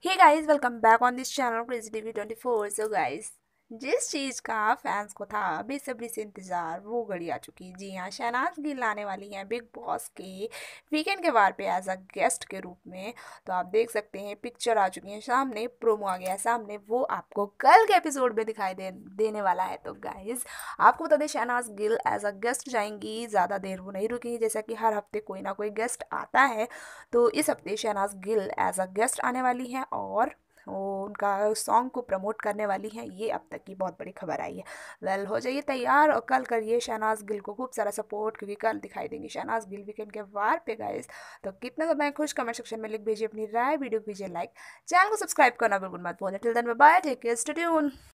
hey guys welcome back on this channel crazy tv 24 so guys जिस चीज़ का fans को था बेसब्री से इंतज़ार वो घड़ी आ चुकी जी हाँ शहनाज गिल आने वाली हैं बिग बॉस के वीकेंड के बार पे एज अ गेस्ट के रूप में तो आप देख सकते हैं पिक्चर आ चुकी है सामने प्रोमो आ गया सामने वो आपको कल के एपिसोड में दिखाई दे देने वाला है तो गाइज आपको बता दें Shehnaaz Gill as a guest जाएंगी ज़्यादा देर वो नहीं रुकेंगी जैसा कि हर हफ्ते कोई ना कोई गेस्ट आता है तो इस हफ्ते Shehnaaz Gill as a guest आने वाली है और वो उनका सॉन्ग को प्रमोट करने वाली हैं ये अब तक की बहुत बड़ी खबर आई है वेल हो जाइए तैयार और कल करिए शहनाज गिल को खूब सारा सपोर्ट क्योंकि कल दिखाई देंगी शहनाज गिल वीकेंड के वार पे गाइस तो कितना ज़्यादा खुश कमेंट सेक्शन में लिख भेजिए अपनी राय वीडियो भेजिए लाइक चैनल को सब्सक्राइब करना बिल्कुल मत बोले till then bye take care study